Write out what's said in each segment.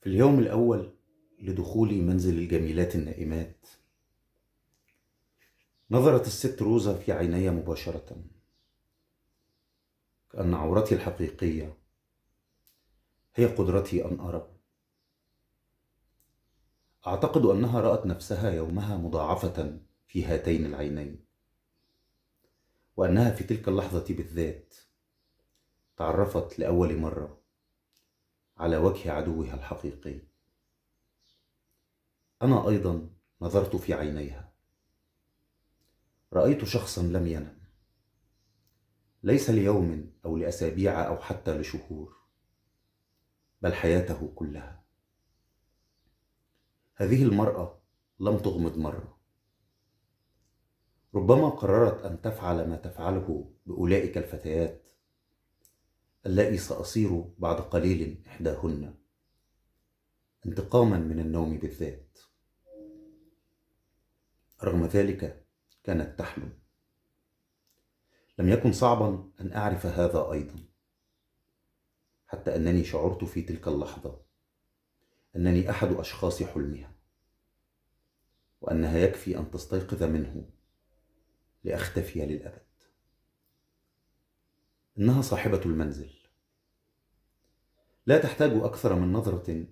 في اليوم الأول لدخولي منزل الجميلات النائمات نظرت الست روزا في عيني مباشرة كأن عورتي الحقيقية هي قدرتي أن أرى أعتقد أنها رأت نفسها يومها مضاعفة في هاتين العينين وأنها في تلك اللحظة بالذات تعرفت لأول مرة على وجه عدوها الحقيقي انا ايضا نظرت في عينيها رايت شخصا لم ينم ليس ليوم او لاسابيع او حتى لشهور بل حياته كلها هذه المراه لم تغمض مره ربما قررت ان تفعل ما تفعله باولئك الفتيات اللائي سأصير بعد قليل إحداهن انتقاما من النوم بالذات رغم ذلك كانت تحلم لم يكن صعبا أن أعرف هذا أيضا حتى أنني شعرت في تلك اللحظة أنني أحد أشخاص حلمها وأنها يكفي أن تستيقظ منه لأختفي للأبد إنها صاحبة المنزل لا تحتاج أكثر من نظرة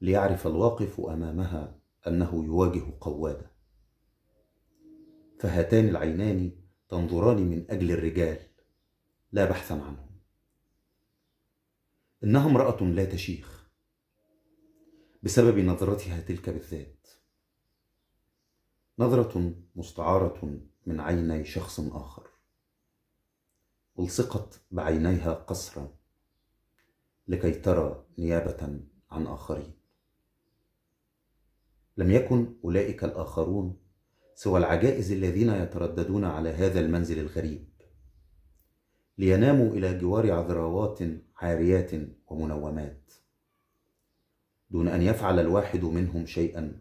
ليعرف الواقف أمامها أنه يواجه قوادة فهاتان العينان تنظران من أجل الرجال لا بحثا عنهم إنها امرأة لا تشيخ بسبب نظرتها تلك بالذات نظرة مستعارة من عيني شخص آخر ألصقت بعينيها قصرا لكي ترى نيابة عن آخرين لم يكن أولئك الآخرون سوى العجائز الذين يترددون على هذا المنزل الغريب ليناموا إلى جوار عذراوات عاريات ومنومات دون أن يفعل الواحد منهم شيئا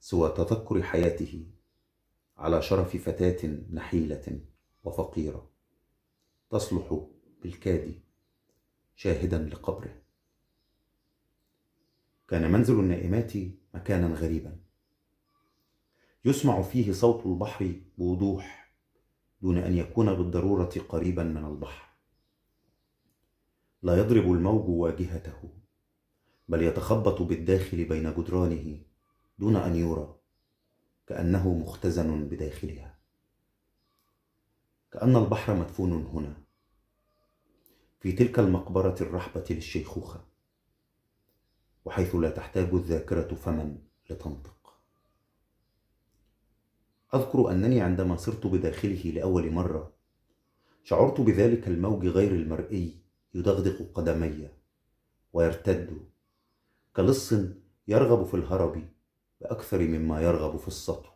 سوى تذكر حياته على شرف فتاة نحيلة وفقيرة تصلح بالكاد شاهدا لقبره كان منزل النائمات مكانا غريبا يسمع فيه صوت البحر بوضوح دون ان يكون بالضروره قريبا من البحر لا يضرب الموج واجهته بل يتخبط بالداخل بين جدرانه دون ان يرى كانه مختزن بداخلها كان البحر مدفون هنا في تلك المقبرة الرحبة للشيخوخة وحيث لا تحتاج الذاكرة فما لتنطق أذكر أنني عندما صرت بداخله لأول مرة شعرت بذلك الموج غير المرئي يدغدغ قدمي ويرتد كلص يرغب في الهرب بأكثر مما يرغب في السطو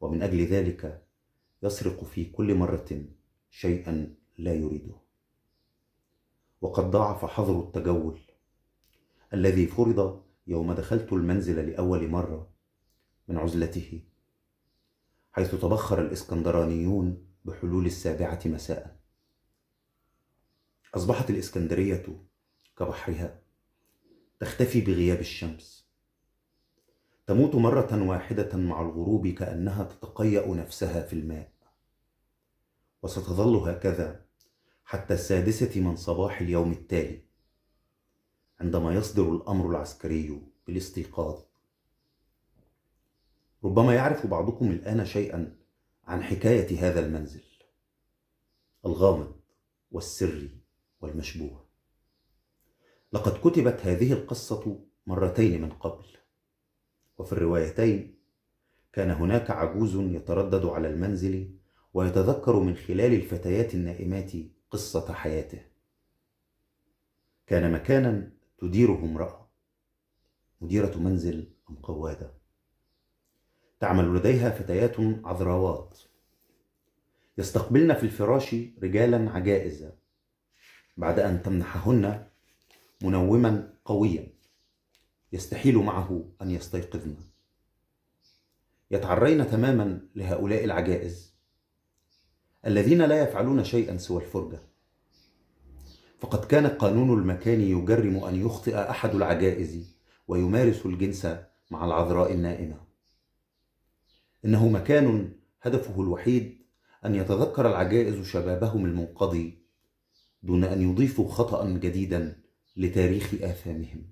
ومن أجل ذلك يسرق في كل مرة شيئا لا يريده وقد ضاعف حظر التجول الذي فرض يوم دخلت المنزل لأول مرة من عزلته حيث تبخر الإسكندرانيون بحلول السابعة مساء أصبحت الإسكندرية كبحرها تختفي بغياب الشمس تموت مرة واحدة مع الغروب كأنها تتقيأ نفسها في الماء وستظل هكذا حتى السادسة من صباح اليوم التالي عندما يصدر الأمر العسكري بالاستيقاظ ربما يعرف بعضكم الآن شيئا عن حكاية هذا المنزل الغامض والسري والمشبوه لقد كتبت هذه القصة مرتين من قبل وفي الروايتين كان هناك عجوز يتردد على المنزل ويتذكر من خلال الفتيات النائمات قصة حياته كان مكانا تديره امرأة مديرة منزل أم قوادة تعمل لديها فتيات عذراوات يستقبلن في الفراش رجالا عجائز بعد أن تمنحهن منوما قويا يستحيل معه أن يستيقظن يتعرين تماما لهؤلاء العجائز الذين لا يفعلون شيئا سوى الفرجة فقد كان قانون المكان يجرم أن يخطئ أحد العجائز ويمارس الجنس مع العذراء النائمة إنه مكان هدفه الوحيد أن يتذكر العجائز شبابهم المنقضي دون أن يضيفوا خطأ جديدا لتاريخ آثامهم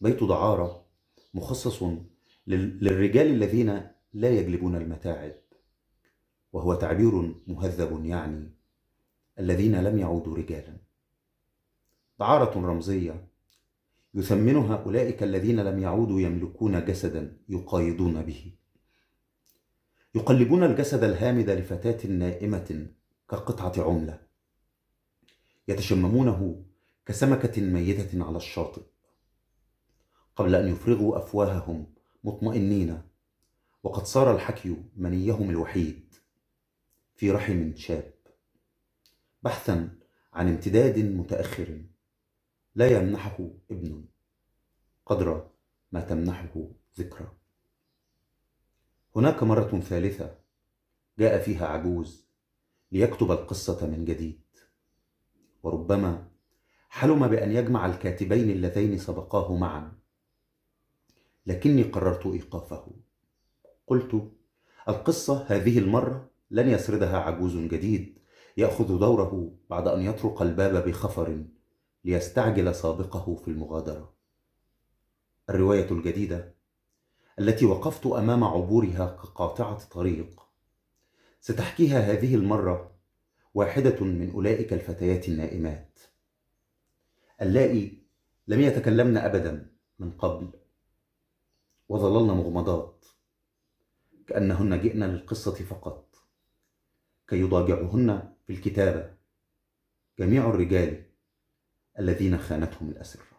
بيت دعارة مخصص للرجال الذين لا يجلبون المتاعب وهو تعبير مهذب يعني الذين لم يعودوا رجالا دعارة رمزية يثمنها أولئك الذين لم يعودوا يملكون جسدا يقايضون به يقلبون الجسد الهامد لفتاة نائمة كقطعة عملة يتشممونه كسمكة ميتة على الشاطئ قبل أن يفرغوا أفواههم مطمئنين وقد صار الحكي منيهم الوحيد في رحم شاب بحثا عن امتداد متاخر لا يمنحه ابن قدر ما تمنحه ذكرى هناك مره ثالثه جاء فيها عجوز ليكتب القصه من جديد وربما حلم بان يجمع الكاتبين اللذين سبقاه معا لكني قررت ايقافه قلت القصه هذه المره لن يسردها عجوز جديد يأخذ دوره بعد أن يطرق الباب بخفر ليستعجل سابقه في المغادرة الرواية الجديدة التي وقفت أمام عبورها كقاطعة طريق ستحكيها هذه المرة واحدة من أولئك الفتيات النائمات اللائي لم يتكلمن أبدا من قبل وظللن مغمضات كأنهن جئن للقصة فقط كي يضاجعهن في الكتابة جميع الرجال الذين خانتهم الأسرة